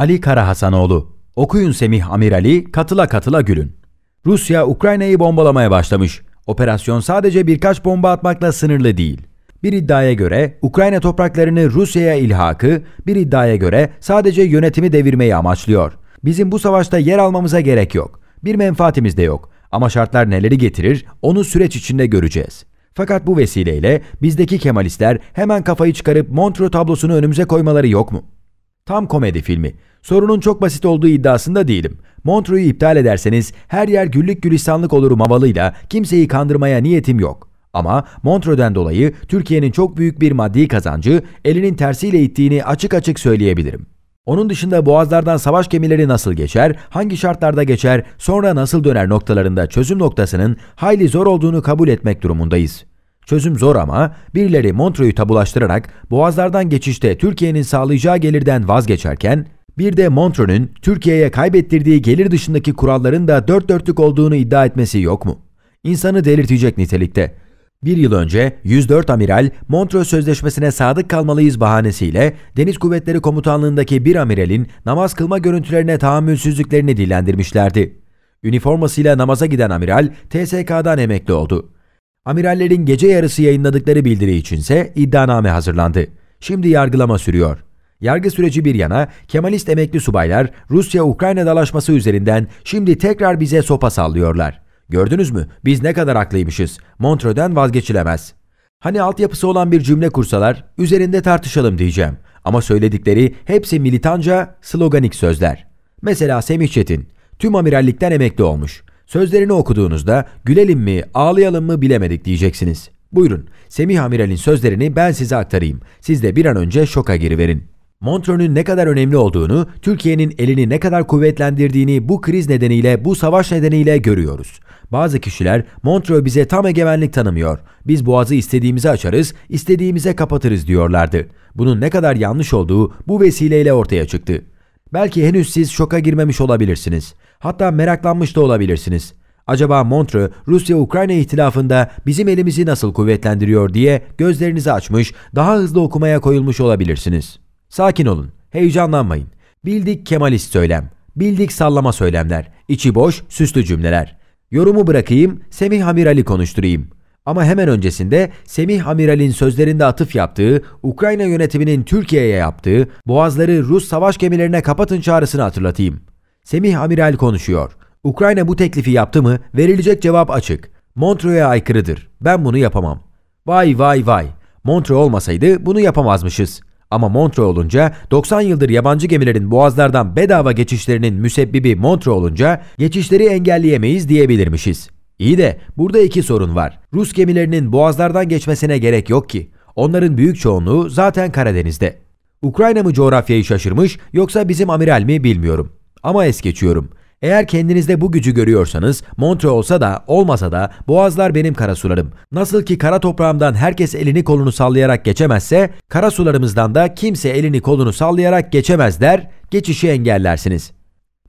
Ali Kara Hasanoğlu, Okuyun Semih Amirali, katıla katıla gülün. Rusya Ukrayna'yı bombalamaya başlamış. Operasyon sadece birkaç bomba atmakla sınırlı değil. Bir iddiaya göre Ukrayna topraklarını Rusya'ya ilhakı, bir iddiaya göre sadece yönetimi devirmeyi amaçlıyor. Bizim bu savaşta yer almamıza gerek yok. Bir menfaatimiz de yok. Ama şartlar neleri getirir onu süreç içinde göreceğiz. Fakat bu vesileyle bizdeki Kemalistler hemen kafayı çıkarıp Montreux tablosunu önümüze koymaları yok mu?'' Tam komedi filmi. Sorunun çok basit olduğu iddiasında değilim. Montreux'u iptal ederseniz her yer güllük gülistanlık olurum havalıyla kimseyi kandırmaya niyetim yok. Ama Montreux'den dolayı Türkiye'nin çok büyük bir maddi kazancı elinin tersiyle ittiğini açık açık söyleyebilirim. Onun dışında boğazlardan savaş gemileri nasıl geçer, hangi şartlarda geçer, sonra nasıl döner noktalarında çözüm noktasının hayli zor olduğunu kabul etmek durumundayız. Çözüm zor ama birileri Montreux'u tabulaştırarak boğazlardan geçişte Türkiye'nin sağlayacağı gelirden vazgeçerken bir de Montreux'un Türkiye'ye kaybettirdiği gelir dışındaki kuralların da dört dörtlük olduğunu iddia etmesi yok mu? İnsanı delirtecek nitelikte. Bir yıl önce 104 amiral Montreux Sözleşmesi'ne sadık kalmalıyız bahanesiyle Deniz Kuvvetleri Komutanlığındaki bir amiralin namaz kılma görüntülerine tahammülsüzlüklerini dillendirmişlerdi. Üniformasıyla namaza giden amiral TSK'dan emekli oldu. Amirallerin gece yarısı yayınladıkları bildiri içinse iddianame hazırlandı. Şimdi yargılama sürüyor. Yargı süreci bir yana Kemalist emekli subaylar Rusya-Ukrayna dalaşması üzerinden şimdi tekrar bize sopa sallıyorlar. Gördünüz mü biz ne kadar haklıymışız. Montrö'den vazgeçilemez. Hani altyapısı olan bir cümle kursalar üzerinde tartışalım diyeceğim. Ama söyledikleri hepsi militanca, sloganik sözler. Mesela Semih Çetin, tüm amirallikten emekli olmuş. Sözlerini okuduğunuzda gülelim mi, ağlayalım mı bilemedik diyeceksiniz. Buyurun, Semih Amiral'in sözlerini ben size aktarayım. Siz de bir an önce şoka giriverin. Montreux'ün ne kadar önemli olduğunu, Türkiye'nin elini ne kadar kuvvetlendirdiğini bu kriz nedeniyle, bu savaş nedeniyle görüyoruz. Bazı kişiler Montreux bize tam egemenlik tanımıyor. Biz boğazı istediğimize açarız, istediğimize kapatırız diyorlardı. Bunun ne kadar yanlış olduğu bu vesileyle ortaya çıktı. Belki henüz siz şoka girmemiş olabilirsiniz. Hatta meraklanmış da olabilirsiniz. Acaba Montre Rusya-Ukrayna ihtilafında bizim elimizi nasıl kuvvetlendiriyor diye gözlerinizi açmış, daha hızlı okumaya koyulmuş olabilirsiniz. Sakin olun, heyecanlanmayın. Bildik Kemalist söylem, bildik sallama söylemler, içi boş, süslü cümleler. Yorumu bırakayım, Semih Hamirali konuşturayım.'' Ama hemen öncesinde Semih Amiral'in sözlerinde atıf yaptığı, Ukrayna yönetiminin Türkiye'ye yaptığı, boğazları Rus savaş gemilerine kapatın çağrısını hatırlatayım. Semih Amiral konuşuyor. Ukrayna bu teklifi yaptı mı verilecek cevap açık. Montreux'e aykırıdır. Ben bunu yapamam. Vay vay vay. Montreux olmasaydı bunu yapamazmışız. Ama Montreux olunca 90 yıldır yabancı gemilerin boğazlardan bedava geçişlerinin müsebbibi Montreux olunca geçişleri engelleyemeyiz diyebilirmişiz. İyi de burada iki sorun var. Rus gemilerinin boğazlardan geçmesine gerek yok ki. Onların büyük çoğunluğu zaten Karadeniz'de. Ukrayna mı coğrafyayı şaşırmış yoksa bizim amiral mi bilmiyorum. Ama es geçiyorum. Eğer kendinizde bu gücü görüyorsanız Montre olsa da olmasa da boğazlar benim kara sularım. Nasıl ki kara toprağımdan herkes elini kolunu sallayarak geçemezse kara sularımızdan da kimse elini kolunu sallayarak geçemez der geçişi engellersiniz.''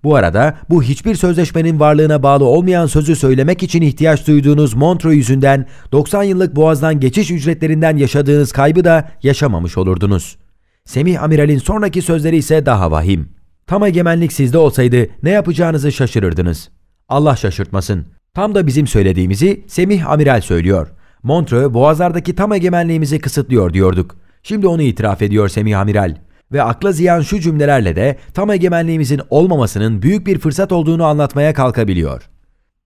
Bu arada bu hiçbir sözleşmenin varlığına bağlı olmayan sözü söylemek için ihtiyaç duyduğunuz Montreux yüzünden 90 yıllık boğazdan geçiş ücretlerinden yaşadığınız kaybı da yaşamamış olurdunuz. Semih Amiral'in sonraki sözleri ise daha vahim. Tam egemenlik sizde olsaydı ne yapacağınızı şaşırırdınız. Allah şaşırtmasın. Tam da bizim söylediğimizi Semih Amiral söylüyor. Montreux boğazlardaki tam egemenliğimizi kısıtlıyor diyorduk. Şimdi onu itiraf ediyor Semih Amiral ve akla ziyan şu cümlelerle de tam egemenliğimizin olmamasının büyük bir fırsat olduğunu anlatmaya kalkabiliyor.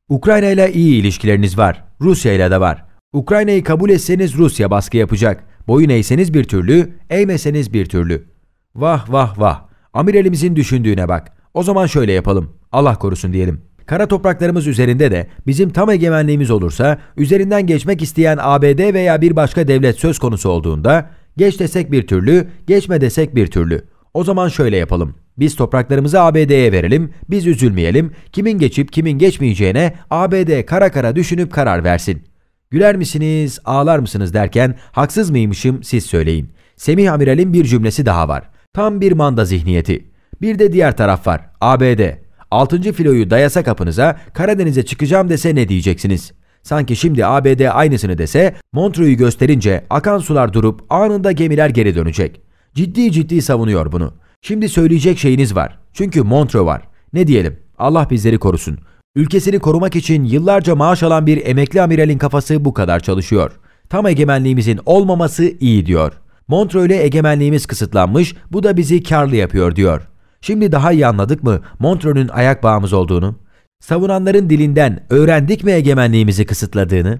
Ukrayna ile iyi ilişkileriniz var. Rusya ile de var. Ukrayna'yı kabul etseniz Rusya baskı yapacak. Boyun eğseniz bir türlü, eğmeseniz bir türlü. Vah vah vah. Amiralimizin düşündüğüne bak. O zaman şöyle yapalım. Allah korusun diyelim. Kara topraklarımız üzerinde de bizim tam egemenliğimiz olursa üzerinden geçmek isteyen ABD veya bir başka devlet söz konusu olduğunda Geç desek bir türlü, geçme desek bir türlü. O zaman şöyle yapalım. Biz topraklarımızı ABD'ye verelim, biz üzülmeyelim, kimin geçip kimin geçmeyeceğine ABD kara kara düşünüp karar versin. Güler misiniz, ağlar mısınız derken haksız mıymışım siz söyleyin. Semih Amiral'in bir cümlesi daha var. Tam bir manda zihniyeti. Bir de diğer taraf var, ABD. 6. filoyu dayasa kapınıza Karadeniz'e çıkacağım dese ne diyeceksiniz? Sanki şimdi ABD aynısını dese Montreux'u gösterince akan sular durup anında gemiler geri dönecek. Ciddi ciddi savunuyor bunu. Şimdi söyleyecek şeyiniz var. Çünkü Montreux var. Ne diyelim? Allah bizleri korusun. Ülkesini korumak için yıllarca maaş alan bir emekli amiralin kafası bu kadar çalışıyor. Tam egemenliğimizin olmaması iyi diyor. Montreux ile egemenliğimiz kısıtlanmış, bu da bizi karlı yapıyor diyor. Şimdi daha iyi anladık mı Montreux'un ayak bağımız olduğunu? savunanların dilinden öğrendik mi egemenliğimizi kısıtladığını?